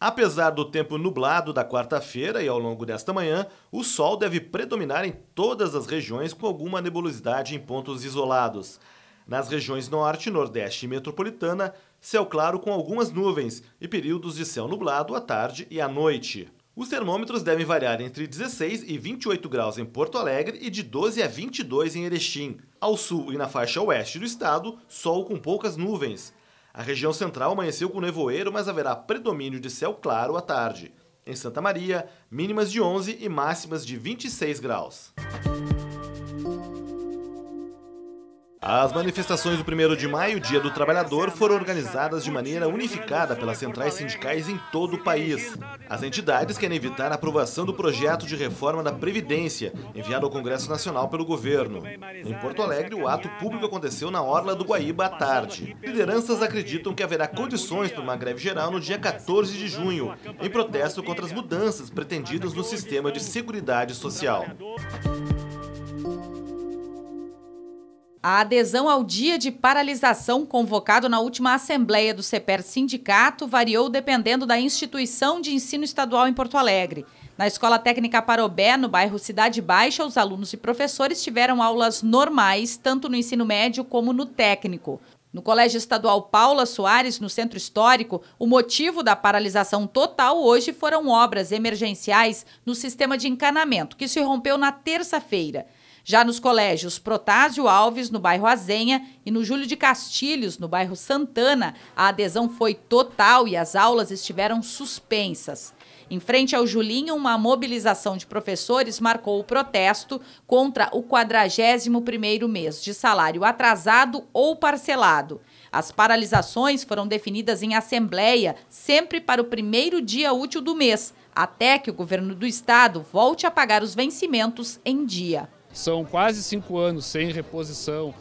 Apesar do tempo nublado da quarta-feira e ao longo desta manhã, o sol deve predominar em todas as regiões com alguma nebulosidade em pontos isolados. Nas regiões norte, nordeste e metropolitana, céu claro com algumas nuvens e períodos de céu nublado à tarde e à noite. Os termômetros devem variar entre 16 e 28 graus em Porto Alegre e de 12 a 22 em Erechim. Ao sul e na faixa oeste do estado, sol com poucas nuvens. A região central amanheceu com nevoeiro, mas haverá predomínio de céu claro à tarde. Em Santa Maria, mínimas de 11 e máximas de 26 graus. As manifestações do 1 de maio, Dia do Trabalhador, foram organizadas de maneira unificada pelas centrais sindicais em todo o país. As entidades querem evitar a aprovação do projeto de reforma da Previdência, enviado ao Congresso Nacional pelo governo. Em Porto Alegre, o ato público aconteceu na Orla do Guaíba à tarde. Lideranças acreditam que haverá condições para uma greve geral no dia 14 de junho, em protesto contra as mudanças pretendidas no sistema de Seguridade Social. A adesão ao dia de paralisação convocado na última Assembleia do CEPER Sindicato variou dependendo da instituição de ensino estadual em Porto Alegre. Na Escola Técnica Parobé, no bairro Cidade Baixa, os alunos e professores tiveram aulas normais, tanto no ensino médio como no técnico. No Colégio Estadual Paula Soares, no Centro Histórico, o motivo da paralisação total hoje foram obras emergenciais no sistema de encanamento, que se rompeu na terça-feira. Já nos colégios Protásio Alves, no bairro Azenha, e no Júlio de Castilhos, no bairro Santana, a adesão foi total e as aulas estiveram suspensas. Em frente ao Julinho, uma mobilização de professores marcou o protesto contra o 41º mês de salário atrasado ou parcelado. As paralisações foram definidas em assembleia, sempre para o primeiro dia útil do mês, até que o governo do estado volte a pagar os vencimentos em dia. São quase cinco anos sem reposição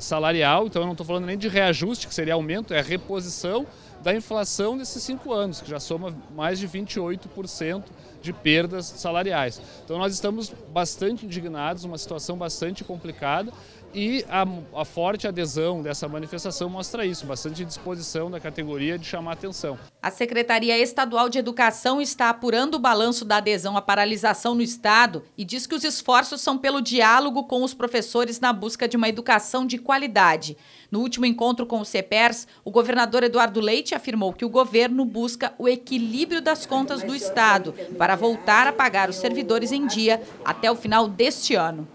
salarial, então eu não estou falando nem de reajuste, que seria aumento, é reposição da inflação desses cinco anos, que já soma mais de 28% de perdas salariais. Então nós estamos bastante indignados, uma situação bastante complicada e a, a, forte adesão dessa manifestação mostra isso, bastante disposição da categoria de chamar atenção. A Secretaria Estadual de Educação está apurando o balanço da adesão à paralisação no Estado e diz que os esforços são pelo diálogo com os professores na busca de uma educação de qualidade. No último encontro com o CEPERS, o governador Eduardo Leite afirmou que o governo busca o equilíbrio das contas do Estado para voltar a pagar os servidores em dia até o final deste ano.